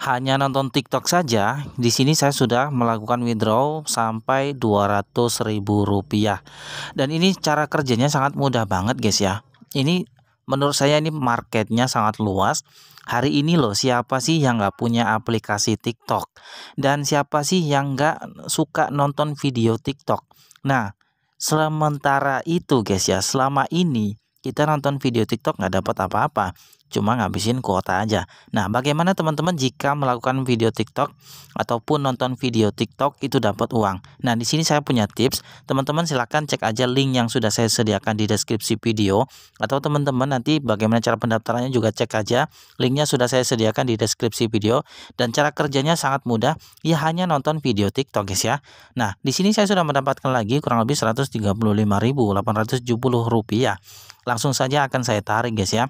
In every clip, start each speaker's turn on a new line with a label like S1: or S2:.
S1: hanya nonton TikTok saja, di sini saya sudah melakukan withdraw sampai Rp200.000. Dan ini cara kerjanya sangat mudah banget guys ya. Ini menurut saya ini marketnya sangat luas. Hari ini loh siapa sih yang nggak punya aplikasi TikTok dan siapa sih yang nggak suka nonton video TikTok. Nah, sementara itu guys ya, selama ini kita nonton video TikTok nggak dapat apa-apa cuma ngabisin kuota aja. Nah, bagaimana teman-teman jika melakukan video TikTok ataupun nonton video TikTok itu dapat uang? Nah, di sini saya punya tips. Teman-teman silahkan cek aja link yang sudah saya sediakan di deskripsi video atau teman-teman nanti bagaimana cara pendaftarannya juga cek aja. Linknya sudah saya sediakan di deskripsi video dan cara kerjanya sangat mudah. Ya hanya nonton video TikTok guys ya. Nah, di sini saya sudah mendapatkan lagi kurang lebih 135.870 rupiah. Langsung saja akan saya tarik guys ya.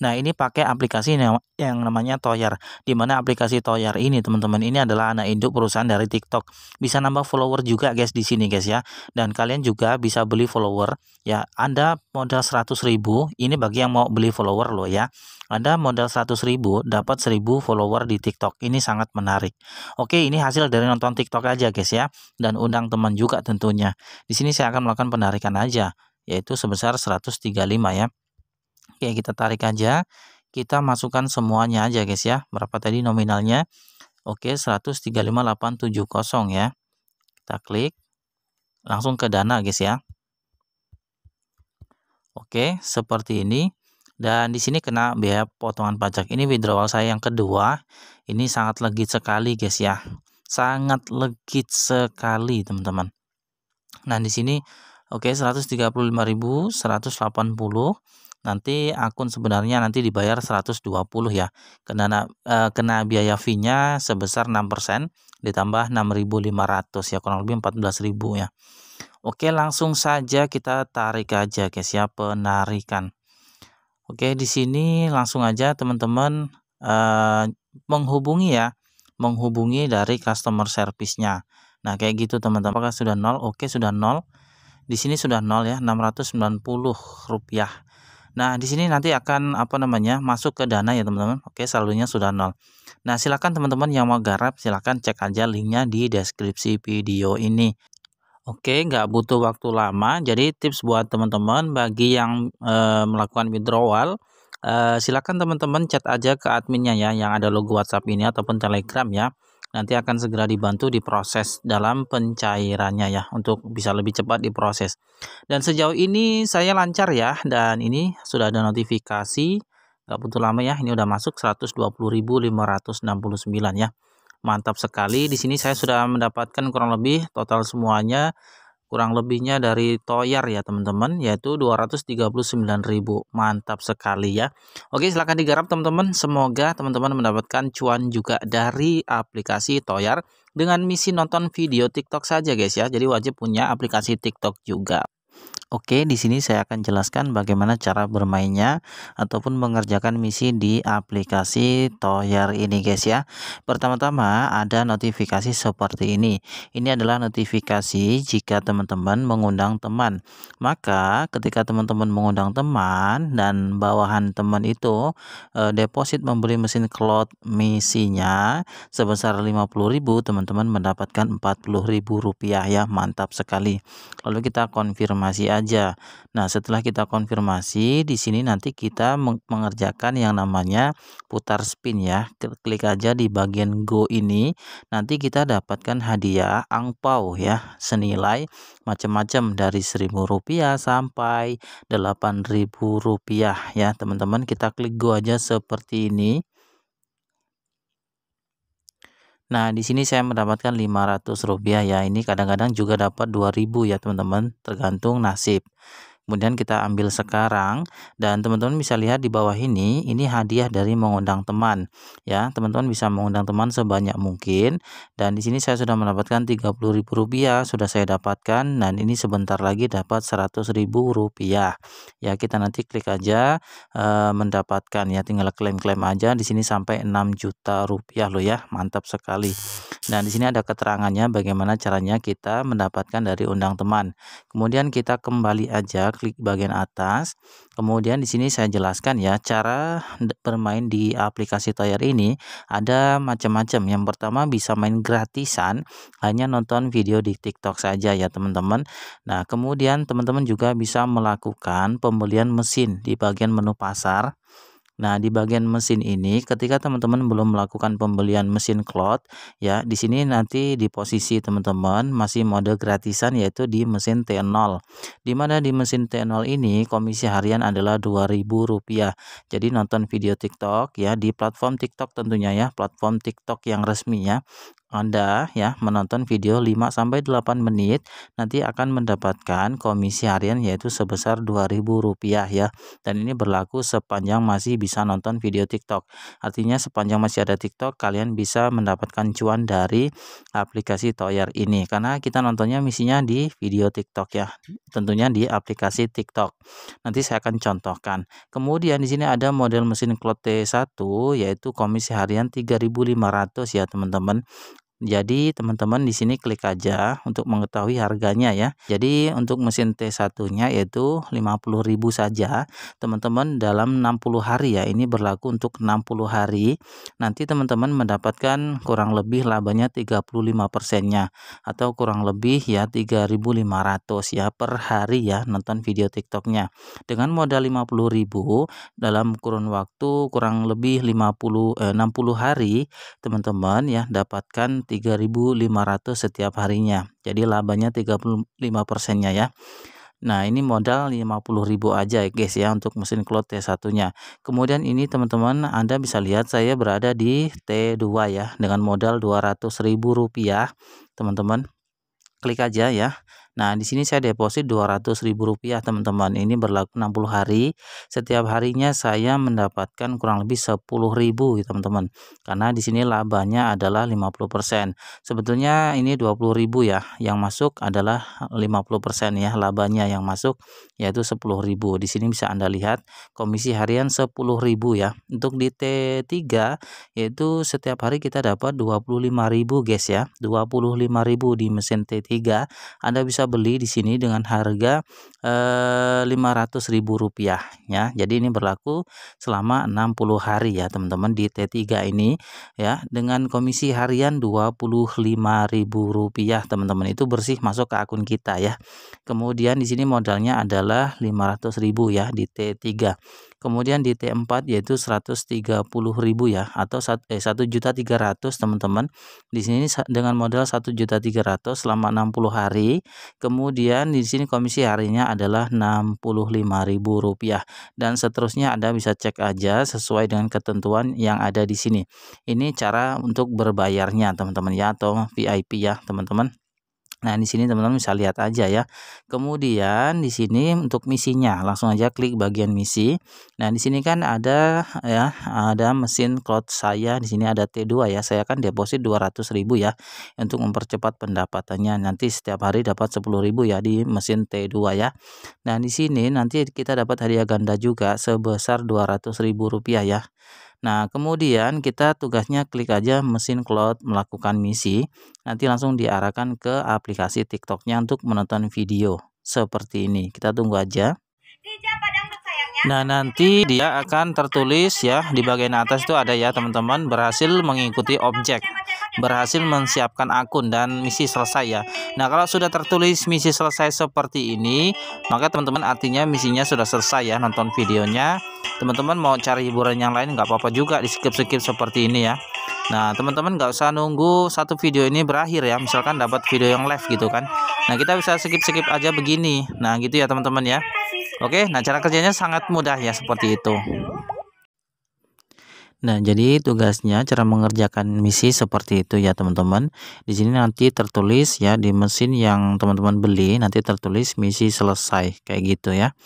S1: Nah, ini pakai aplikasi yang namanya Toyar. Di mana aplikasi Toyar ini, teman-teman, ini adalah anak induk perusahaan dari TikTok. Bisa nambah follower juga, guys, di sini, guys ya. Dan kalian juga bisa beli follower ya. Anda modal 100 ribu ini bagi yang mau beli follower loh ya. Anda modal 100 ribu dapat 1.000 follower di TikTok. Ini sangat menarik. Oke, ini hasil dari nonton TikTok aja guys ya dan undang teman juga tentunya. Di sini saya akan melakukan penarikan aja yaitu sebesar 135 ya. Oke, kita tarik aja. Kita masukkan semuanya aja guys ya. Berapa tadi nominalnya? Oke, 135.870 ya. Kita klik. Langsung ke dana guys ya. Oke, seperti ini. Dan di sini kena biaya potongan pajak. Ini withdrawal saya yang kedua. Ini sangat legit sekali guys ya. Sangat legit sekali teman-teman. Nah, di sini oke okay, 135.180 nanti akun sebenarnya nanti dibayar 120 ya. Kena eh, kena biaya fee-nya sebesar 6% ditambah 6.500 ya kurang lebih 14.000 ya. Oke, langsung saja kita tarik aja guys siapa penarikan. Oke, di sini langsung aja teman-teman eh, menghubungi ya, menghubungi dari customer service-nya. Nah, kayak gitu teman-teman. Apakah sudah nol? Oke, sudah nol. Di sini sudah nol ya, 690 rupiah. Nah, di sini nanti akan apa namanya? masuk ke dana ya, teman-teman. Oke, saldonya sudah nol. Nah, silakan teman-teman yang mau garap silakan cek aja linknya di deskripsi video ini. Oke, nggak butuh waktu lama. Jadi tips buat teman-teman bagi yang e, melakukan withdrawal, e, silakan teman-teman chat aja ke adminnya ya, yang ada logo WhatsApp ini ataupun Telegram ya nanti akan segera dibantu diproses dalam pencairannya ya untuk bisa lebih cepat diproses. Dan sejauh ini saya lancar ya dan ini sudah ada notifikasi nggak butuh lama ya ini udah masuk 120.569 ya. Mantap sekali di sini saya sudah mendapatkan kurang lebih total semuanya kurang lebihnya dari Toyar ya teman-teman yaitu 239.000 mantap sekali ya Oke silahkan digarap teman-teman semoga teman-teman mendapatkan cuan juga dari aplikasi Toyar dengan misi nonton video TikTok saja guys ya jadi wajib punya aplikasi TikTok juga Oke, di sini saya akan jelaskan bagaimana cara bermainnya ataupun mengerjakan misi di aplikasi Toyer ini guys ya. Pertama-tama ada notifikasi seperti ini. Ini adalah notifikasi jika teman-teman mengundang teman. Maka ketika teman-teman mengundang teman dan bawahan teman itu eh, deposit membeli mesin cloud misinya sebesar 50.000, teman-teman mendapatkan rp rupiah ya. Mantap sekali. Lalu kita konfirmasi aja saja. Nah, setelah kita konfirmasi, di sini nanti kita mengerjakan yang namanya putar spin ya. Klik aja di bagian go ini, nanti kita dapatkan hadiah angpau ya, senilai macam-macam dari rp rupiah sampai rp rupiah ya. Teman-teman, kita klik go aja seperti ini. Nah, di sini saya mendapatkan 500 rupiah ya. Ini kadang-kadang juga dapat 2000 ya, teman-teman, tergantung nasib kemudian kita ambil sekarang dan teman-teman bisa lihat di bawah ini ini hadiah dari mengundang teman ya teman-teman bisa mengundang teman sebanyak mungkin dan di sini saya sudah mendapatkan Rp30.000 sudah saya dapatkan dan ini sebentar lagi dapat Rp100.000 ya kita nanti klik aja e, mendapatkan ya tinggal klaim-klaim aja di sini sampai 6 juta rupiah loh ya mantap sekali dan di sini ada keterangannya bagaimana caranya kita mendapatkan dari undang teman kemudian kita kembali aja klik bagian atas. Kemudian di sini saya jelaskan ya cara bermain di aplikasi Toyer ini ada macam-macam. Yang pertama bisa main gratisan, hanya nonton video di TikTok saja ya teman-teman. Nah, kemudian teman-teman juga bisa melakukan pembelian mesin di bagian menu pasar. Nah, di bagian mesin ini ketika teman-teman belum melakukan pembelian mesin cloth ya, di sini nanti di posisi teman-teman masih mode gratisan yaitu di mesin T0. Di mana di mesin T0 ini komisi harian adalah Rp2.000. Jadi nonton video TikTok ya di platform TikTok tentunya ya, platform TikTok yang resmi ya. Anda ya menonton video 5 sampai 8 menit nanti akan mendapatkan komisi harian yaitu sebesar Rp2.000 ya. Dan ini berlaku sepanjang masih bisa nonton video TikTok. Artinya sepanjang masih ada TikTok kalian bisa mendapatkan cuan dari aplikasi Toyer ini karena kita nontonnya misinya di video TikTok ya. Tentunya di aplikasi TikTok. Nanti saya akan contohkan. Kemudian di sini ada model mesin Clot T1 yaitu komisi harian 3.500 ya teman-teman jadi teman-teman di sini klik aja untuk mengetahui harganya ya. Jadi untuk mesin T1-nya yaitu 50.000 saja. Teman-teman dalam 60 hari ya. Ini berlaku untuk 60 hari. Nanti teman-teman mendapatkan kurang lebih labanya 35%-nya atau kurang lebih ya 3.500 ya per hari ya nonton video TikToknya. Dengan modal 50.000 dalam kurun waktu kurang lebih 50 eh, 60 hari teman-teman ya dapatkan 3.500 setiap harinya. Jadi labanya 35 persennya ya. Nah ini modal 50.000 aja ya guys ya untuk mesin cloud T1-nya. Kemudian ini teman-teman Anda bisa lihat saya berada di T2 ya dengan modal 200.000 rupiah, teman-teman. Klik aja ya. Nah, di sini saya deposit Rp200.000 teman-teman. Ini berlaku 60 hari. Setiap harinya saya mendapatkan kurang lebih 10.000 gitu, teman-teman. Karena di sini labanya adalah 50%. Sebetulnya ini 20.000 ya. Yang masuk adalah 50% ya labanya yang masuk yaitu 10.000. Di sini bisa Anda lihat komisi harian 10.000 ya. Untuk di T3 yaitu setiap hari kita dapat 25.000 guys ya. 25.000 di mesin T3 Anda bisa bisa beli di sini dengan harga eh, 500000 ya. Jadi ini berlaku selama 60 hari ya teman-teman di T3 ini ya dengan komisi harian 25.000 rupiah teman-teman itu bersih masuk ke akun kita ya. Kemudian di sini modalnya adalah 500.000 ya di T3. Kemudian di T4 yaitu 130.000 ya atau eh, 1.300 teman-teman. Di sini dengan modal 1.300 selama 60 hari. Kemudian di sini komisi harinya adalah 65.000 rupiah dan seterusnya Anda bisa cek aja sesuai dengan ketentuan yang ada di sini. Ini cara untuk berbayarnya teman-teman ya atau VIP ya teman-teman. Nah, di sini teman-teman bisa lihat aja ya. Kemudian di sini untuk misinya, langsung aja klik bagian misi. Nah, di sini kan ada ya, ada mesin cloud saya di sini ada T2 ya. Saya akan deposit 200.000 ya untuk mempercepat pendapatannya. Nanti setiap hari dapat 10.000 ya di mesin T2 ya. Nah, di sini nanti kita dapat hadiah ganda juga sebesar ribu rupiah ya. Nah, kemudian kita tugasnya klik aja mesin cloud melakukan misi. Nanti langsung diarahkan ke aplikasi TikToknya untuk menonton video seperti ini. Kita tunggu aja. Nah, nanti dia akan tertulis ya di bagian atas itu ada ya teman-teman berhasil mengikuti objek berhasil menyiapkan akun dan misi selesai ya. Nah, kalau sudah tertulis misi selesai seperti ini, maka teman-teman artinya misinya sudah selesai ya nonton videonya teman-teman mau cari hiburan yang lain nggak apa-apa juga di skip-skip seperti ini ya Nah teman-teman nggak usah nunggu satu video ini berakhir ya misalkan dapat video yang live gitu kan Nah kita bisa skip-skip aja begini nah gitu ya teman-teman ya Oke nah cara kerjanya sangat mudah ya seperti itu Nah, jadi tugasnya cara mengerjakan misi seperti itu ya, teman-teman. Di sini nanti tertulis ya di mesin yang teman-teman beli nanti tertulis misi selesai kayak gitu ya.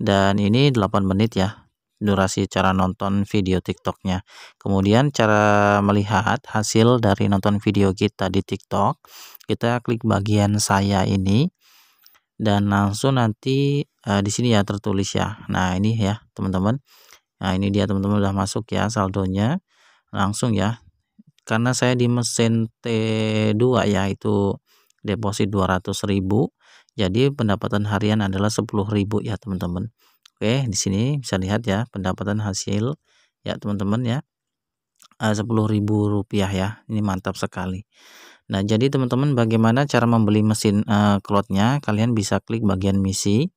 S1: Dan ini 8 menit ya durasi cara nonton video TikToknya. Kemudian cara melihat hasil dari nonton video kita di TikTok, kita klik bagian saya ini dan langsung nanti uh, di sini ya tertulis ya. Nah ini ya teman-teman. Nah ini dia teman-teman udah masuk ya saldonya langsung ya. Karena saya di mesin T2 ya itu deposit 200.000 jadi pendapatan harian adalah 10.000 ya teman-teman. Oke, di sini bisa lihat ya pendapatan hasil ya teman-teman ya. Eh, Rp10.000 ya. Ini mantap sekali. Nah, jadi teman-teman bagaimana cara membeli mesin uh, klotnya? Kalian bisa klik bagian misi.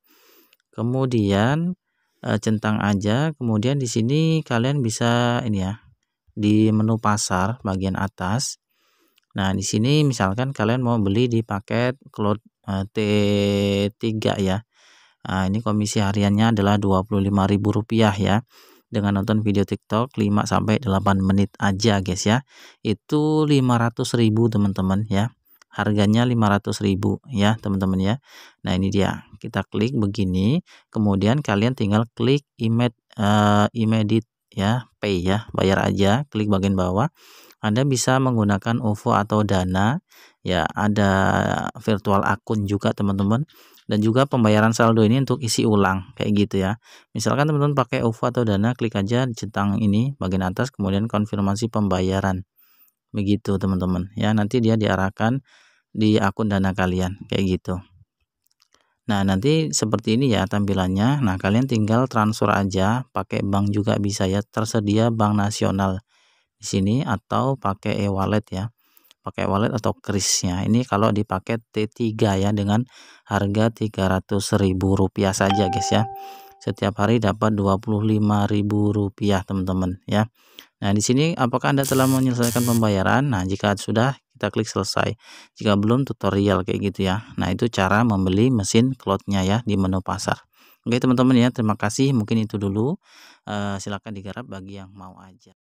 S1: Kemudian eh, centang aja, kemudian di sini kalian bisa ini ya di menu pasar bagian atas. Nah, di sini misalkan kalian mau beli di paket cloud T3 ya. Nah, ini komisi hariannya adalah Rp25.000 ya. Dengan nonton video TikTok 5 sampai 8 menit aja guys ya. Itu 500.000 teman-teman ya. Harganya 500.000 ya teman-teman ya. Nah, ini dia. Kita klik begini, kemudian kalian tinggal klik image uh, eh, imedit ya, pay ya, bayar aja, klik bagian bawah. Anda bisa menggunakan OVO atau Dana. Ya, ada virtual akun juga teman-teman dan juga pembayaran saldo ini untuk isi ulang kayak gitu ya misalkan teman-teman pakai OVO atau Dana klik aja di centang ini bagian atas kemudian konfirmasi pembayaran begitu teman-teman ya nanti dia diarahkan di akun Dana kalian kayak gitu Nah, nanti seperti ini ya tampilannya. Nah, kalian tinggal transfer aja pakai bank juga bisa ya. Tersedia bank nasional di sini atau pakai e-wallet ya pakai wallet atau krisnya ini kalau dipakai T3 ya dengan harga 300.000 rupiah saja guys ya setiap hari dapat 25.000 rupiah teman-teman ya Nah di sini apakah anda telah menyelesaikan pembayaran nah jika sudah kita klik selesai jika belum tutorial kayak gitu ya Nah itu cara membeli mesin cloudnya ya di menu pasar Oke teman-teman ya terima kasih mungkin itu dulu uh, eh, silahkan digarap bagi yang mau aja